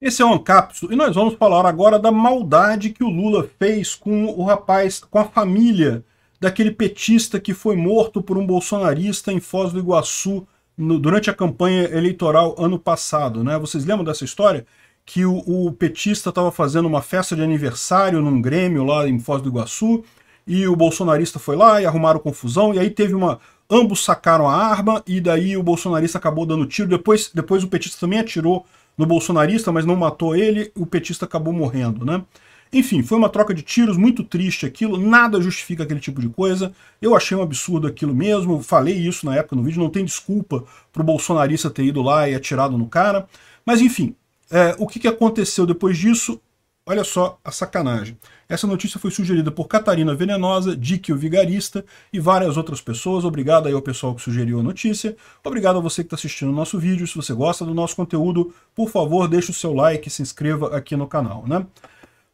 Esse é o Ancapso e nós vamos falar agora da maldade que o Lula fez com o rapaz, com a família daquele petista que foi morto por um bolsonarista em Foz do Iguaçu no, durante a campanha eleitoral ano passado. Né? Vocês lembram dessa história? Que o, o petista estava fazendo uma festa de aniversário num Grêmio lá em Foz do Iguaçu e o bolsonarista foi lá e arrumaram confusão, e aí teve uma... Ambos sacaram a arma, e daí o bolsonarista acabou dando tiro, depois, depois o petista também atirou no bolsonarista, mas não matou ele, o petista acabou morrendo, né? Enfim, foi uma troca de tiros muito triste aquilo, nada justifica aquele tipo de coisa. Eu achei um absurdo aquilo mesmo, falei isso na época no vídeo, não tem desculpa pro bolsonarista ter ido lá e atirado no cara. Mas enfim, é, o que, que aconteceu depois disso? Olha só a sacanagem. Essa notícia foi sugerida por Catarina Venenosa, Dick o Vigarista e várias outras pessoas. Obrigado aí ao pessoal que sugeriu a notícia. Obrigado a você que está assistindo o nosso vídeo. Se você gosta do nosso conteúdo, por favor, deixe o seu like e se inscreva aqui no canal. Né?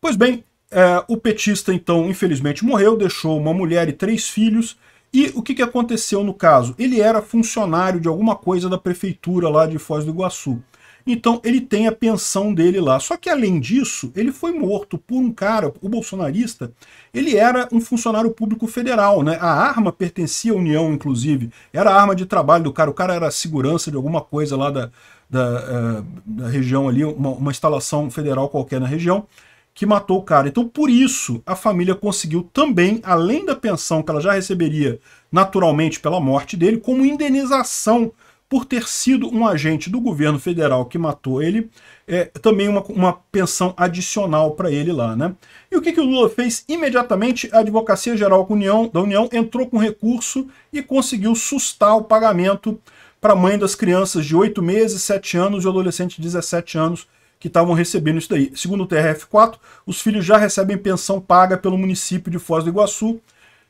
Pois bem, é, o petista então infelizmente morreu, deixou uma mulher e três filhos. E o que, que aconteceu no caso? Ele era funcionário de alguma coisa da prefeitura lá de Foz do Iguaçu. Então ele tem a pensão dele lá. Só que além disso, ele foi morto por um cara, o bolsonarista, ele era um funcionário público federal, né? A arma pertencia à União, inclusive. Era a arma de trabalho do cara, o cara era segurança de alguma coisa lá da, da, eh, da região ali, uma, uma instalação federal qualquer na região que matou o cara. Então, por isso, a família conseguiu também, além da pensão que ela já receberia naturalmente pela morte dele, como indenização por ter sido um agente do governo federal que matou ele, é, também uma, uma pensão adicional para ele lá. Né? E o que, que o Lula fez? Imediatamente a Advocacia Geral da União, da União entrou com recurso e conseguiu sustar o pagamento para a mãe das crianças de 8 meses, 7 anos e adolescente de 17 anos que estavam recebendo isso daí. Segundo o TRF4, os filhos já recebem pensão paga pelo município de Foz do Iguaçu,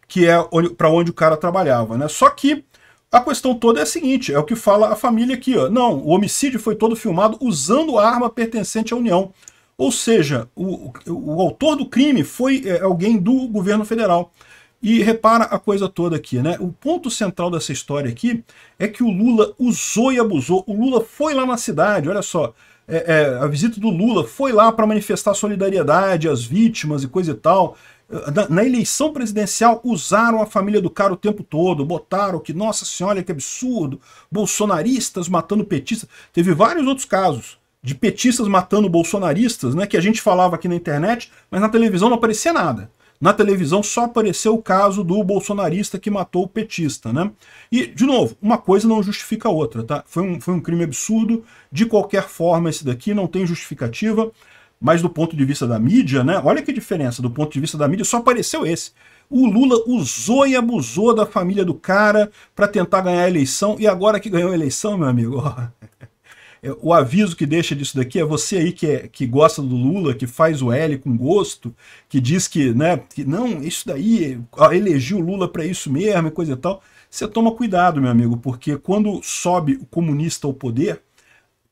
que é para onde o cara trabalhava. Né? Só que a questão toda é a seguinte, é o que fala a família aqui, ó. Não, o homicídio foi todo filmado usando arma pertencente à União. Ou seja, o, o, autor do crime foi é, alguém do governo federal. E repara a coisa toda aqui, né? O ponto central dessa história aqui é que o Lula usou e abusou. O Lula foi lá na cidade, olha só. É, é, a visita do Lula foi lá para manifestar solidariedade às vítimas e coisa e tal na, na, eleição presidencial usaram a família do cara o tempo todo, botaram que, nossa senhora, que absurdo, bolsonaristas matando petistas. Teve vários outros casos de petistas matando bolsonaristas, né, que a gente falava aqui na internet, mas na televisão não aparecia nada. Na televisão só apareceu o caso do bolsonarista que matou o petista, né? E, de novo, uma coisa não justifica a outra, tá? Foi um, foi um crime absurdo, de qualquer forma esse daqui não tem justificativa. Mas do ponto de vista da mídia, né? Olha que diferença. Do ponto de vista da mídia, só apareceu esse. O Lula usou e abusou da família do cara para tentar ganhar a eleição. E agora que ganhou a eleição, meu amigo, é, o aviso que deixa disso daqui é você aí que, é, que gosta do Lula, que faz o L com gosto, que diz que, né, que não, isso daí, elegiu o Lula para isso mesmo e coisa e tal. Você toma cuidado, meu amigo, porque quando sobe o comunista ao poder,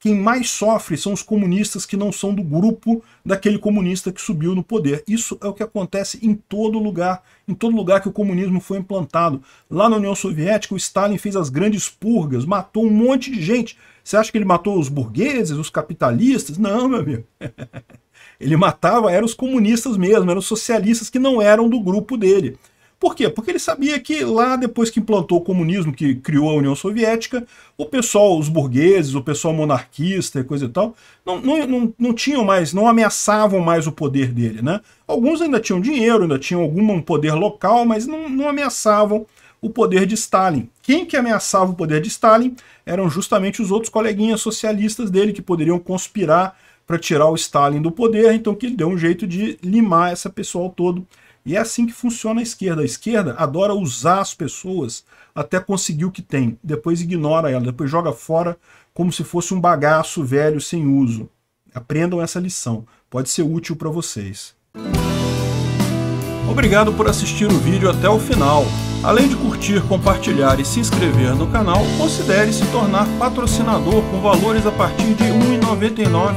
quem mais sofre são os comunistas que não são do grupo daquele comunista que subiu no poder. Isso é o que acontece em todo lugar, em todo lugar que o comunismo foi implantado. Lá na União Soviética, o Stalin fez as grandes purgas, matou um monte de gente. Você acha que ele matou os burgueses, os capitalistas? Não, meu amigo. Ele matava, eram os comunistas mesmo, eram os socialistas que não eram do grupo dele. Por quê? Porque ele sabia que lá depois que implantou o comunismo, que criou a União Soviética, o pessoal, os burgueses, o pessoal monarquista e coisa e tal, não, não, não, não tinham mais, não ameaçavam mais o poder dele, né? Alguns ainda tinham dinheiro, ainda tinham algum poder local, mas não, não ameaçavam o poder de Stalin. Quem que ameaçava o poder de Stalin eram justamente os outros coleguinhas socialistas dele que poderiam conspirar para tirar o Stalin do poder, então que ele deu um jeito de limar essa pessoal todo e é assim que funciona a esquerda. A esquerda adora usar as pessoas até conseguir o que tem, depois ignora ela, depois joga fora como se fosse um bagaço velho sem uso. Aprendam essa lição, pode ser útil para vocês. Obrigado por assistir o vídeo até o final. Além de curtir, compartilhar e se inscrever no canal, considere se tornar patrocinador com valores a partir de R$ 1,99